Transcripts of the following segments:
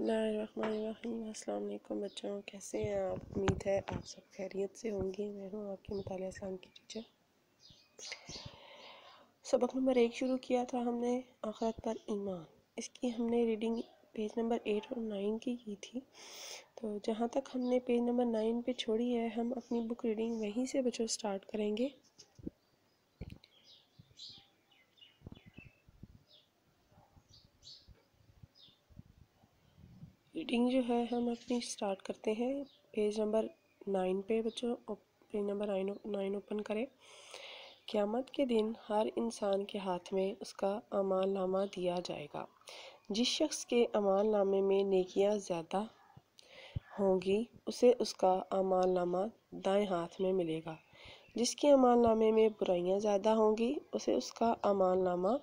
अल्लाम बच्चों कैसे हैं आप उम्मीद है आप सब खैरियत से होंगी मैं हूँ आपकी मतलब इस्लाम की टीचर सबक नंबर एक शुरू किया था हमने आखरत पर ईमान इसकी हमने रीडिंग पेज नंबर एट और नाइन की की थी तो जहाँ तक हमने पेज नंबर नाइन पे छोड़ी है हम अपनी बुक रीडिंग वहीं से बच्चों स्टार्ट करेंगे रीडिंग जो है हम अपनी स्टार्ट करते हैं पेज नंबर नाइन पे बच्चों page number nine nine open करें क़्यामत के दिन हर इंसान के हाथ में उसका अमाल नामा दिया जाएगा जिस शख्स के अमाल नामे में नेकियां ज़्यादा होंगी उसे उसका अमाल नामा दाएँ हाथ में मिलेगा जिसके अमाल नामे में बुराइयां ज़्यादा होंगी उसे उसका अमाल नामा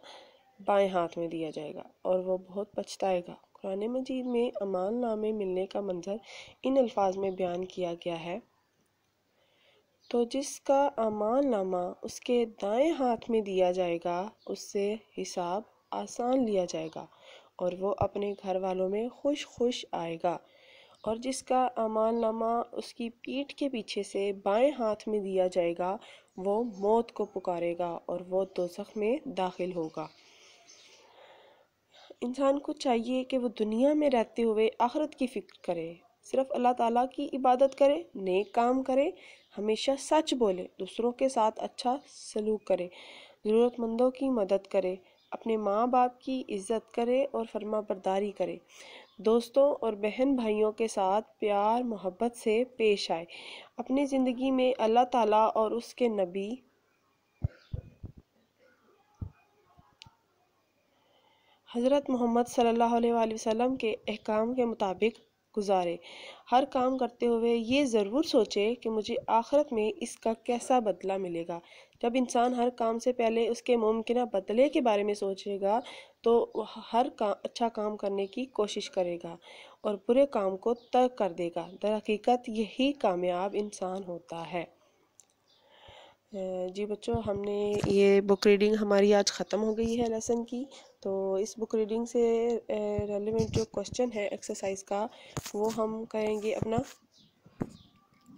बाएँ हाथ में दिया जाएगा और वह बहुत पछताएगा कुरान मजीद में अमान नामे मिलने का मंजर इन अल्फाज में बयान किया गया है तो जिसका अमान नामा उसके दाएं हाथ में दिया जाएगा उससे हिसाब आसान लिया जाएगा और वो अपने घर वालों में खुश खुश आएगा और जिसका अमान नामा उसकी पीठ के पीछे से बाएं हाथ में दिया जाएगा वो मौत को पुकारेगा और वो दोजख में दाखिल होगा इंसान को चाहिए कि वो दुनिया में रहते हुए आखरत की फ़िक्र करे सिर्फ अल्लाह ताला की इबादत करे नेक काम करे हमेशा सच बोले दूसरों के साथ अच्छा सलूक करे ज़रूरतमंदों की मदद करे अपने माँ बाप की इज़्ज़त करे और फर्मा बरदारी करे दोस्तों और बहन भाइयों के साथ प्यार मोहब्बत से पेश आए अपनी ज़िंदगी में अल्लाह ताला और उसके नबी हज़रत मोहम्मद सल्लल्लाहु अलैहि वसल्लम के अहकाम के मुताबिक गुजारे हर काम करते हुए ये ज़रूर सोचे कि मुझे आखरत में इसका कैसा बदला मिलेगा जब इंसान हर काम से पहले उसके मुमकिन बदले के बारे में सोचेगा तो हर काम अच्छा काम करने की कोशिश करेगा और बुरे काम को तर्क कर देगा दर हकीकत यही कामयाब इंसान होता है जी बच्चों हमने ये बुक रीडिंग हमारी आज ख़त्म हो गई है लेसन की तो इस बुक रीडिंग से रेलिवेंट जो क्वेश्चन है एक्सरसाइज का वो हम करेंगे अपना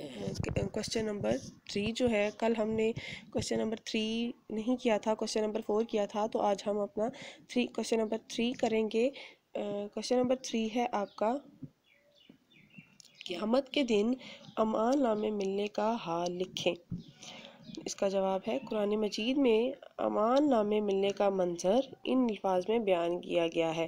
क्वेश्चन नंबर थ्री जो है कल हमने क्वेश्चन नंबर थ्री नहीं किया था क्वेश्चन नंबर फोर किया था तो आज हम अपना थ्री क्वेश्चन नंबर थ्री करेंगे क्वेश्चन नंबर थ्री है आपका क़यामत के दिन अमान नामे मिलने का हाल लिखें इसका जवाब है कुरान मजीद में अमान नामे मिलने का मंजर इन अल्फाज में बयान किया गया है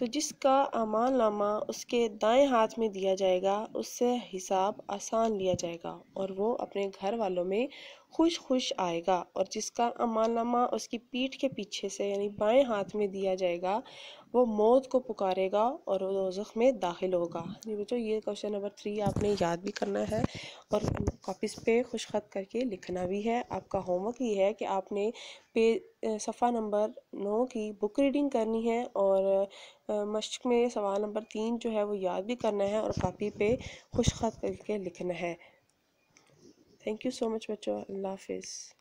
तो जिसका अमान नामा उसके दाएं हाथ में दिया जाएगा उससे हिसाब आसान लिया जाएगा और वो अपने घर वालों में खुश खुश आएगा और जिसका अमालनामा उसकी पीठ के पीछे से यानी बाएं हाथ में दिया जाएगा वो मौत को पुकारेगा और वो दोजख में दाखिल होगा जी बच्चों ये क्वेश्चन नंबर थ्री आपने याद भी करना है और कॉपीज पे खत करके लिखना भी है आपका होमवर्क ये है कि आपने पे सफ़ा नंबर नौ की बुक रीडिंग करनी है और मश्क में सवाल नंबर तीन जो है वो याद भी करना है और कापी पे खत करके लिखना है Thank you so much for your love is.